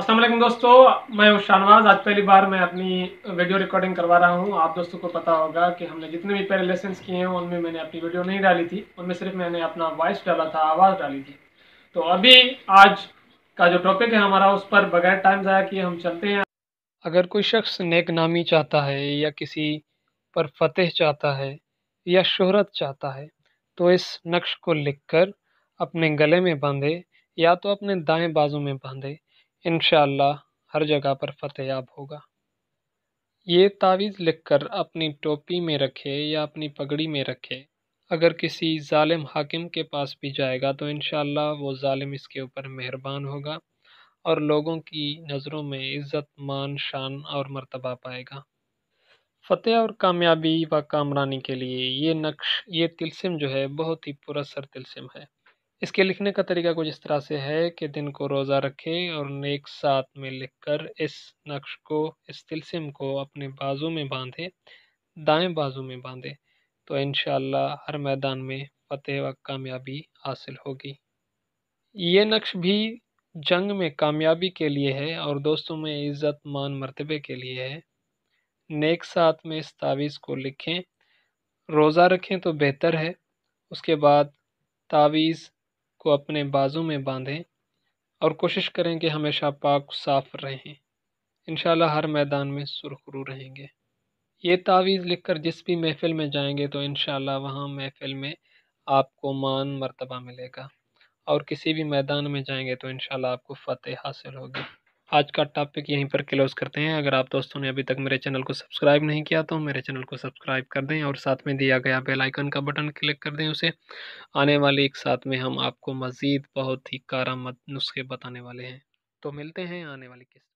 السلام علیکم دوستو میں شانواز آج پہلی بار میں اپنی ویڈیو ریکارڈنگ کروا رہا ہوں آپ دوستوں کو پتا ہوگا کہ ہم نے جتنے بھی پہلے لیسنس کیے ہیں ان میں میں نے اپنی ویڈیو نہیں ڈالی تھی ان میں صرف میں نے اپنا وائس ڈالا تھا آواز ڈالی تھی تو ابھی آج کا جو ٹاپک ہے ہمارا اس پر بغیر ٹائم ضائع کیے ہم چلتے ہیں اگر کوئی شخص نیک نامی چاہتا ہے یا کسی پر فتح چاہتا ہے یا شہرت چاہتا ہے تو اس نقش کو لکھ کر اپنے گلے میں باندھے یا تو اپنے دائیں بازو میں باندھے انشاءاللہ ہر جگہ پر فتح یاب ہوگا یہ تعویذ لکھ کر اپنی ٹوپی میں رکھے یا اپنی پگڑی میں رکھے اگر کسی ظالم حاکم کے پاس بھی جائے گا تو انشاءاللہ وہ ظالم اس کے اوپر مہربان ہوگا اور لوگوں کی نظروں میں عزت مان شان اور مرتبہ پائے گا فتح اور کامیابی و کامرانی کے لیے یہ نقش یہ تلسم جو ہے بہت ہی پرثر تلسم ہے اس کے لکھنے کا طریقہ کچھ اس طرح سے ہے کہ دن کو روزہ رکھیں اور نیک ساتھ میں لکھ کر اس نقش کو اس تلسم کو اپنے بازو میں باندھیں دائیں بازو میں باندھیں تو انشاءاللہ ہر میدان میں فتح و کامیابی حاصل ہوگی یہ نقش بھی جنگ میں کامیابی کے لیے ہے اور دوستوں میں عزت مان مرتبے کے لیے ہے نیک ساتھ میں اس تعویذ کو لکھیں روزہ رکھیں تو بہتر ہے اس کے بعد تعویذ کو اپنے بازوں میں باندھیں اور کوشش کریں کہ ہمیشہ پاک صاف رہیں انشاءاللہ ہر میدان میں سرخرو رہیں گے یہ تعویذ لکھ کر جس بھی محفل میں جائیں گے تو انشاءاللہ وہاں محفل میں آپ کو مان مرتبہ ملے گا اور کسی بھی میدان میں جائیں گے تو انشاءاللہ آپ کو فتح حاصل ہوگی آج کا ٹاپک یہیں پر کلوز کرتے ہیں اگر آپ دوستوں نے ابھی تک میرے چینل کو سبسکرائب نہیں کیا تو میرے چینل کو سبسکرائب کر دیں اور ساتھ میں دیا گیا بیل آئیکن کا بٹن کلک کر دیں اسے آنے والے ایک ساتھ میں ہم آپ کو مزید بہت ہی کارامت نسخے بتانے والے ہیں تو ملتے ہیں آنے والی قسط